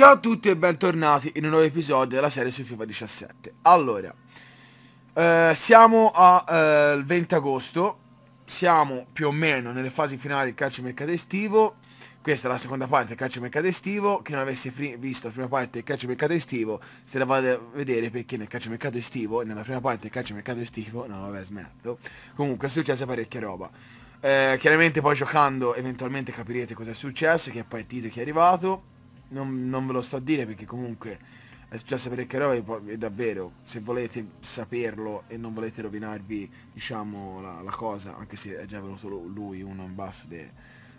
Ciao a tutti e bentornati in un nuovo episodio della serie su FIFA 17 Allora, eh, siamo al eh, 20 agosto Siamo più o meno nelle fasi finali del calcio mercato estivo Questa è la seconda parte del calcio mercato estivo Chi non avesse visto la prima parte del calcio mercato estivo Se la vado a vedere perché nel calcio mercato estivo Nella prima parte del calcio mercato estivo No vabbè smetto Comunque è successa parecchia roba eh, Chiaramente poi giocando eventualmente capirete cosa è successo Chi è partito e chi è arrivato non, non ve lo sto a dire perché comunque è già sapere che roba è davvero se volete saperlo e non volete rovinarvi diciamo la, la cosa anche se è già venuto lui uno in basso de,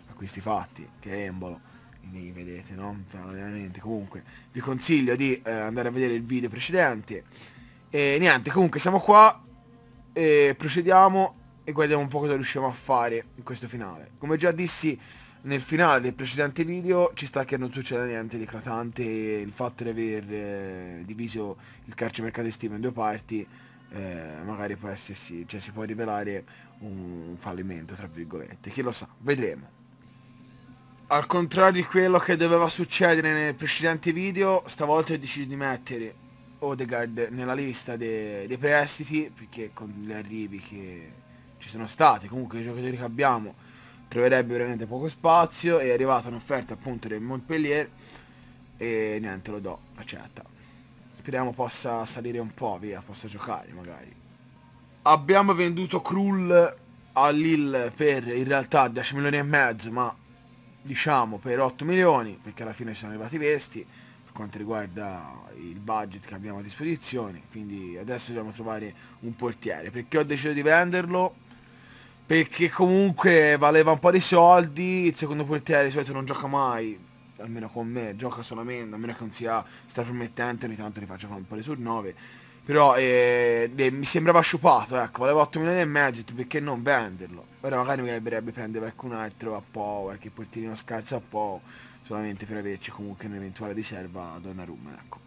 a questi fatti che è Embolo quindi vedete no? Cioè, comunque vi consiglio di eh, andare a vedere il video precedente e niente comunque siamo qua e procediamo e guardiamo un po' cosa riusciamo a fare in questo finale come già dissi nel finale del precedente video ci sta che non succeda niente di eclatante il fatto di aver eh, diviso il mercato estivo in due parti eh, magari può essersi, cioè si può rivelare un fallimento tra virgolette, chi lo sa, vedremo. Al contrario di quello che doveva succedere nel precedente video, stavolta ho deciso di mettere Odegaard nella lista dei, dei prestiti, perché con gli arrivi che ci sono stati, comunque i giocatori che abbiamo, troverebbe veramente poco spazio è arrivata un'offerta appunto del Montpellier e niente lo do accetta speriamo possa salire un po' via possa giocare magari abbiamo venduto Krull a Lille per in realtà 10 milioni e mezzo ma diciamo per 8 milioni perché alla fine sono arrivati i vesti per quanto riguarda il budget che abbiamo a disposizione quindi adesso dobbiamo trovare un portiere perché ho deciso di venderlo perché comunque valeva un po' di soldi, il secondo portiere di solito non gioca mai, almeno con me, gioca solamente, a meno che non sia strapromettente, ogni tanto ne faccio fare un po' di sur 9. Però eh, mi sembrava sciupato, ecco, valeva 8 milioni e mezzo, perché non venderlo? Però magari mi piacerebbe prendere qualcun altro a po', qualche portierino scarso a po', solamente per averci comunque un'eventuale riserva a Donnarumma, ecco.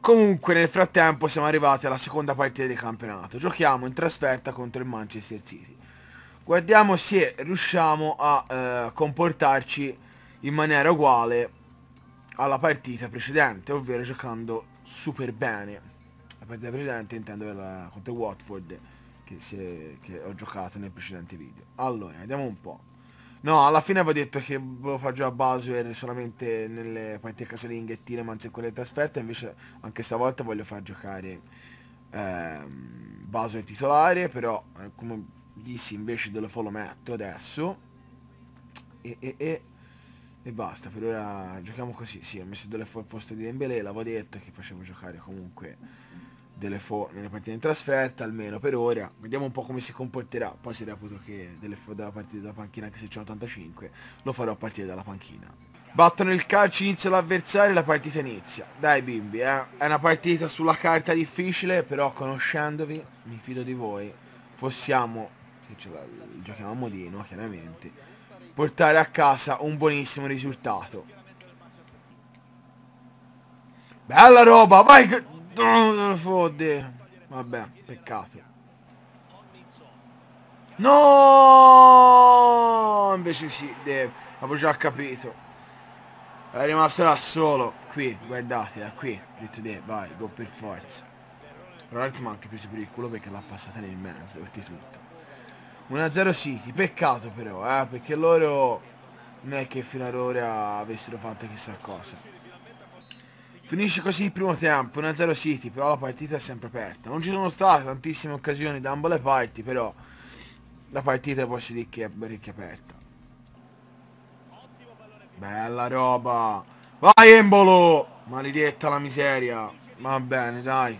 Comunque nel frattempo siamo arrivati alla seconda partita del campionato, giochiamo in trasferta contro il Manchester City. Guardiamo se riusciamo a eh, comportarci in maniera uguale alla partita precedente, ovvero giocando super bene. La partita precedente intendo la, contro Watford che, è, che ho giocato nel precedente video. Allora, vediamo un po'. No, alla fine avevo detto che lo boh, fa già Basuer solamente nelle partite casalinghe e Tilemans e quelle trasferte, invece anche stavolta voglio far giocare ehm, Basuer titolare, però eh, come dissi invece del follow metto adesso e, e, e, e, basta per ora giochiamo così sì ho messo delle fo al posto di Dembélé l'avevo detto che facevo giocare comunque delle fo nelle partite in trasferta almeno per ora vediamo un po' come si comporterà poi se reputo che delle fo dalla partita dalla panchina anche se c'è 85 lo farò a partire dalla panchina Battono il calcio, inizia l'avversario e la partita inizia. Dai bimbi, eh. È una partita sulla carta difficile, però conoscendovi, mi fido di voi. Possiamo che ce la giochiamo di no, chiaramente, portare a casa un buonissimo risultato. Bella roba, vai che... Oh, Vabbè, peccato. No! Invece sì, avevo già capito. È rimasto da solo. Qui, guardate, da eh, qui. Detto te, vai, go per forza. Però l'altro mi ha anche preso per il culo perché l'ha passata nel mezzo, oltretutto. 1-0 City, peccato però, eh, perché loro non è che fino ad ora avessero fatto chissà cosa. Finisce così il primo tempo, 1-0 City, però la partita è sempre aperta. Non ci sono state tantissime occasioni da ambo le parti, però la partita posso dire che è parecchio aperta. Bella roba! Vai Embolo! Maledetta la miseria! Va bene, dai.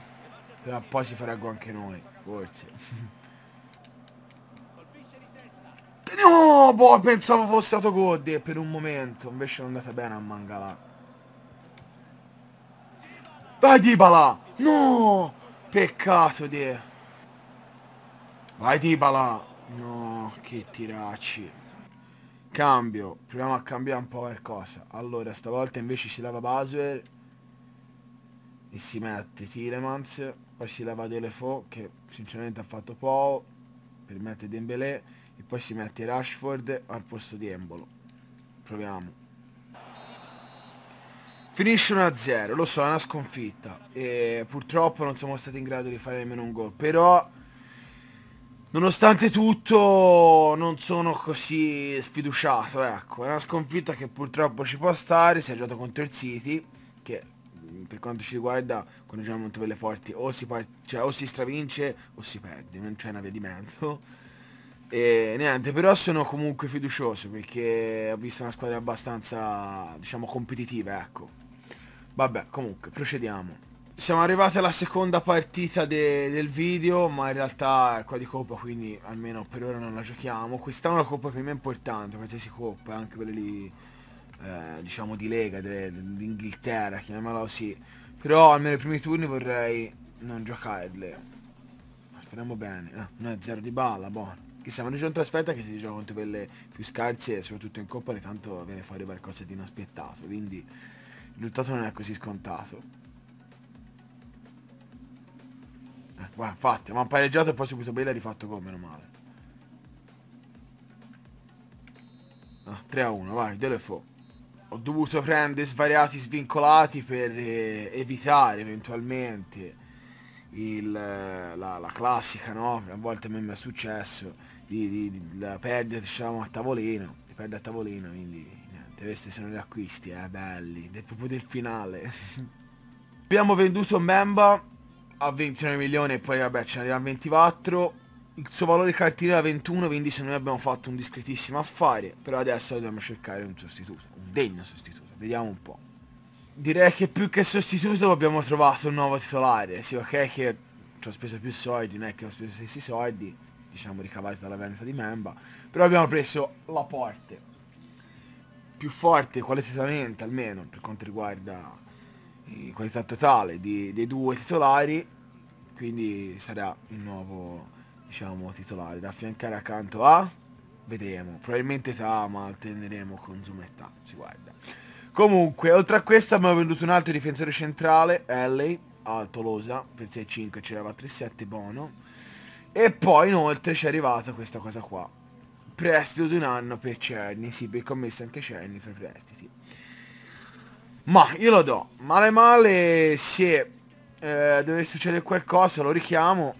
Però poi ci farà anche noi, forse. boh, pensavo fosse stato Godde per un momento. Invece non è andata bene a Mangala. Vai Dybala! No! Peccato di... Vai Dybala! No, che tiracci. Cambio. Proviamo a cambiare un po' qualcosa. Allora, stavolta invece si lava Basuer. E si mette Tilemans. Poi si lava Delefo, che sinceramente ha fatto po'. Per mettere Dembélé e poi si mette Rashford al posto di Embolo proviamo finisce 1-0 lo so è una sconfitta e purtroppo non siamo stati in grado di fare nemmeno un gol però Nonostante tutto non sono così sfiduciato, ecco, è una sconfitta che purtroppo ci può stare, si è giocato contro il City, che mm, per quanto ci riguarda quando giochiamo a Montevelle Forti o si, cioè, o si stravince o si perde, non c'è una via di mezzo. E niente, però sono comunque fiducioso perché ho visto una squadra abbastanza, diciamo, competitiva, ecco. Vabbè, comunque, procediamo. Siamo arrivati alla seconda partita de del video, ma in realtà è qua di coppa, quindi almeno per ora non la giochiamo. Questa è una coppa per me importante, qualsiasi coppa, anche quelle lì, eh, diciamo, di Lega, d'Inghilterra, chiamiamola così. Però almeno i primi turni vorrei non giocarle. Speriamo bene. Eh, 1-0 di balla, buono che se vanno già in trasferta che si gioca contro quelle più scarse soprattutto in Coppa ogni tanto viene fuori qualcosa di inaspettato quindi il risultato non è così scontato eh, guarda infatti ma pareggiato e poi subito Bella ha rifatto gol meno male no, 3 a 1 vai Delefo ho dovuto prendere svariati svincolati per eh, evitare eventualmente il, eh, la, la, classica, no? A volte mi è successo di, di, di, di perdere diciamo, a tavolino, di perdere a tavolino, quindi niente, questi sono gli acquisti, eh, belli, del, proprio del finale. Abbiamo venduto Memba a 29 milioni e poi vabbè ce ne arriva 24 il suo valore cartina era 21 quindi se noi abbiamo fatto un discretissimo affare però adesso dobbiamo cercare un sostituto un degno sostituto vediamo un po' direi che più che sostituto abbiamo trovato un nuovo titolare. Sì, ok che ci ho speso più soldi, non è che ho speso stessi soldi, diciamo ricavati dalla vendita di Memba, però abbiamo preso la porte. Più forte qualitativamente almeno per quanto riguarda eh, qualità totale di, dei due titolari, quindi sarà il nuovo diciamo titolare da affiancare accanto a vedremo probabilmente ta Tama alterneremo con zoom Zumetta si guarda Comunque, oltre a questa abbiamo venduto un altro difensore centrale, Alley, a Tolosa, per 6-5 c'era 3-7, buono. E poi inoltre ci è arrivata questa cosa qua. Prestito di un anno per Cerny, sì, perché ho messo anche Cerny tra i prestiti. Ma io lo do, male male se eh, deve succedere qualcosa lo richiamo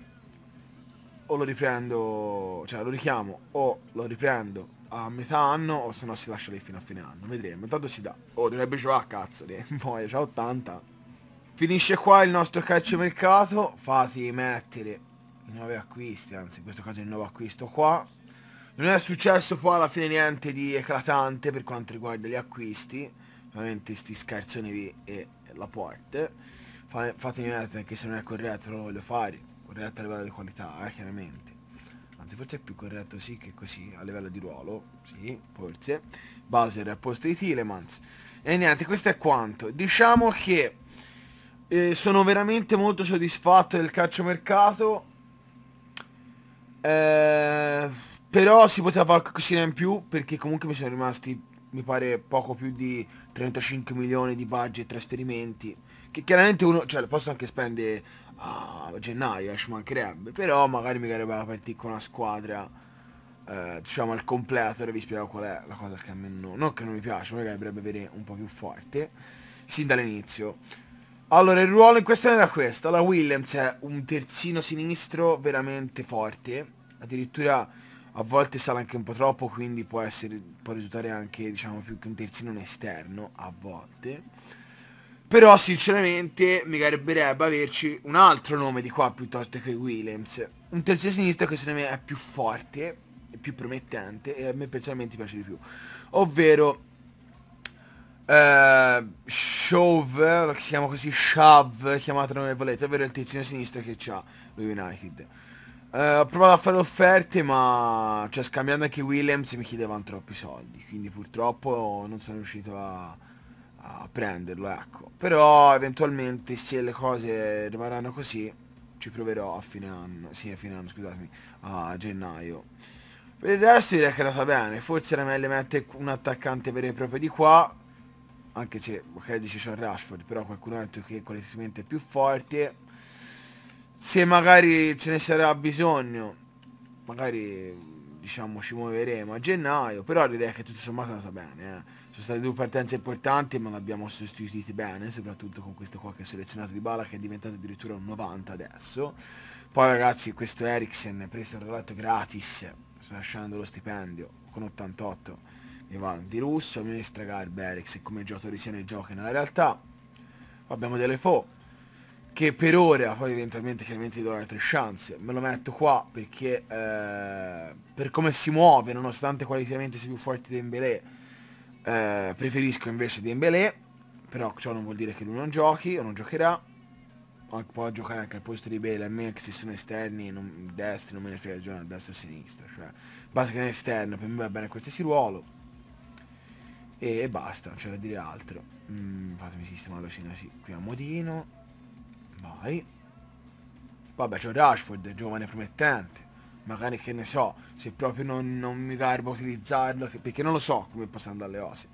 o lo riprendo, cioè lo richiamo o lo riprendo a metà anno o se no si lascia lì fino a fine anno. Vedremo. Intanto si dà. Oh, dovrebbe giocare a cazzo. Lì. Poi c'ha 80. Finisce qua il nostro calciomercato. Fati mettere i nuovi acquisti. Anzi, in questo caso il nuovo acquisto qua. Non è successo poi alla fine niente di eclatante per quanto riguarda gli acquisti. Ovviamente sti scherzoni e la porte. Fatemi mettere anche se non è corretto, non lo voglio fare. Corretto a livello di qualità, eh, chiaramente anzi forse è più corretto sì che così a livello di ruolo, sì, forse, Baser al posto di Tilemans. E niente, questo è quanto. Diciamo che eh, sono veramente molto soddisfatto del calciomercato, eh, però si poteva fare qualcosina in più perché comunque mi sono rimasti mi pare poco più di 35 milioni di budget trasferimenti che chiaramente uno cioè lo posso anche spendere a ah, gennaio, ci mancherebbe, però magari mi sarebbe partire con una squadra eh, diciamo al completo, ora vi spiego qual è la cosa che a me non, non che non mi piace, magari dovrebbe avere un po' più forte, sin dall'inizio. Allora, il ruolo in questione era questo, la Williams è un terzino sinistro veramente forte, addirittura a volte sale anche un po' troppo, quindi può, essere, può risultare anche diciamo più che un terzino un esterno, a volte. Però sinceramente mi garberebbe averci un altro nome di qua piuttosto che Williams. Un terzino sinistro che secondo me è più forte, e più promettente e a me personalmente piace di più. Ovvero uh, Shove, si chiama così Shav, chiamatelo come volete, ovvero il terzino sinistro che c'ha lo United. Uh, ho provato a fare offerte ma cioè, scambiando anche Williams mi chiedevano troppi soldi, quindi purtroppo non sono riuscito a a prenderlo, ecco. Però eventualmente se le cose rimarranno così ci proverò a fine anno, sì a fine anno scusatemi, a gennaio. Per il resto direi che è andata bene, forse era meglio mettere un attaccante vero e proprio di qua, anche se ok dice c'è Rashford, però qualcun altro che qualitativamente è più forte. Se magari ce ne sarà bisogno, magari diciamo ci muoveremo a gennaio però direi che tutto sommato è andato bene eh. sono state due partenze importanti ma le abbiamo sostituite bene soprattutto con questo qua che ho selezionato di Bala che è diventato addirittura un 90 adesso poi ragazzi questo Eriksen preso il l'altro gratis lasciando lo stipendio con 88 mi va di lusso mi stragarbe Eriksen come giocatore sia nel gioco nella realtà abbiamo delle fo che per ora, poi eventualmente chiaramente gli do altre chance, me lo metto qua perché eh, per come si muove, nonostante qualitativamente sia più forte di Dembélé, eh, preferisco invece Dembélé, però ciò non vuol dire che lui non giochi o non giocherà, può giocare anche al posto di Bale, a me che se sono esterni, non, destri, non me ne frega giocare a destra e a sinistra, cioè basta che è esterno, per me va bene qualsiasi ruolo, e, e basta, non c'è da dire altro, mm, fatemi sistemare lo sinasi qui a modino, Vai. Vabbè, c'ho Rashford, giovane promettente. Magari che ne so, se proprio non, non mi garbo utilizzarlo, che, perché non lo so come possa andare le osi.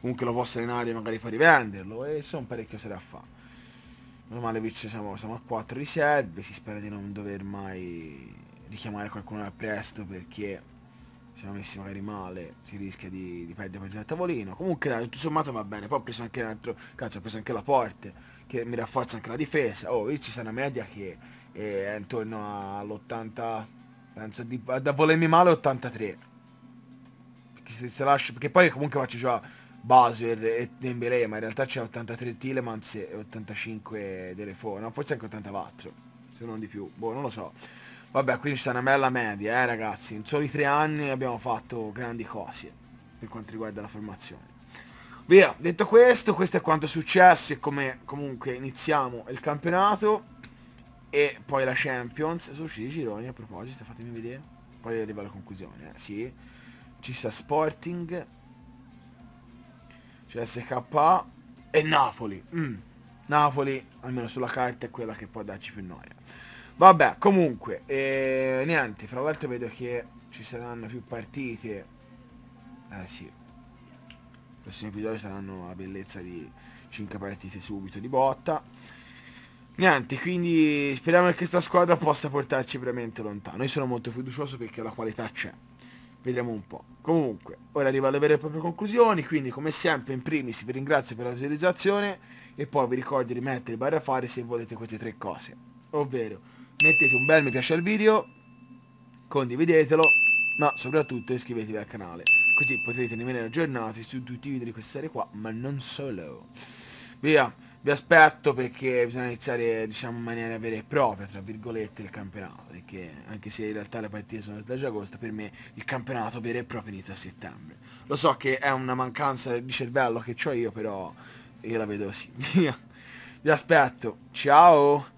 Comunque lo posso allenare magari per rivenderlo e sono parecchio se a fare. Meno male invece siamo, siamo a 4 riserve, si spera di non dover mai richiamare qualcuno al presto perché se siamo messi magari male si rischia di, di perdere partita al tavolino comunque dai, tutto sommato va bene poi ho preso anche l'altro cazzo ho preso anche la porte che mi rafforza anche la difesa oh lì ci sta una media che è intorno all'80 penso di, da volermi male 83 perché se, se lascio perché poi comunque faccio già Basuer e Dembele ma in realtà c'è 83 Tilemans e 85 Telefono forse anche 84 se non di più boh non lo so Vabbè, quindi c'è una bella media, eh ragazzi. In soli tre anni abbiamo fatto grandi cose per quanto riguarda la formazione. Via, detto questo, questo è quanto è successo e come comunque iniziamo il campionato e poi la Champions. Sono usciti i gironi a proposito, fatemi vedere. Poi arriva la conclusione, eh. sì. Ci sta Sporting, CSK e Napoli. Mm. Napoli, almeno sulla carta, è quella che può darci più noia. Vabbè, comunque, eh, niente, fra l'altro vedo che ci saranno più partite. Eh sì. I prossimi episodi saranno la bellezza di 5 partite subito di botta. Niente, quindi speriamo che questa squadra possa portarci veramente lontano. Io sono molto fiducioso perché la qualità c'è. Vediamo un po'. Comunque, ora arrivo alle vere e proprie conclusioni, quindi come sempre in primis vi ringrazio per la visualizzazione e poi vi ricordo di rimettere il bar a fare se volete queste tre cose. Ovvero mettete un bel mi piace al video, condividetelo, ma soprattutto iscrivetevi al canale, così potrete rimanere aggiornati su tutti i video di questa serie qua, ma non solo. Via, vi aspetto perché bisogna iniziare diciamo in maniera vera e propria, tra virgolette, il campionato, perché anche se in realtà le partite sono da agosto, per me il campionato vero e proprio inizia a settembre. Lo so che è una mancanza di cervello che ho io, però io la vedo così. Via, vi aspetto, ciao!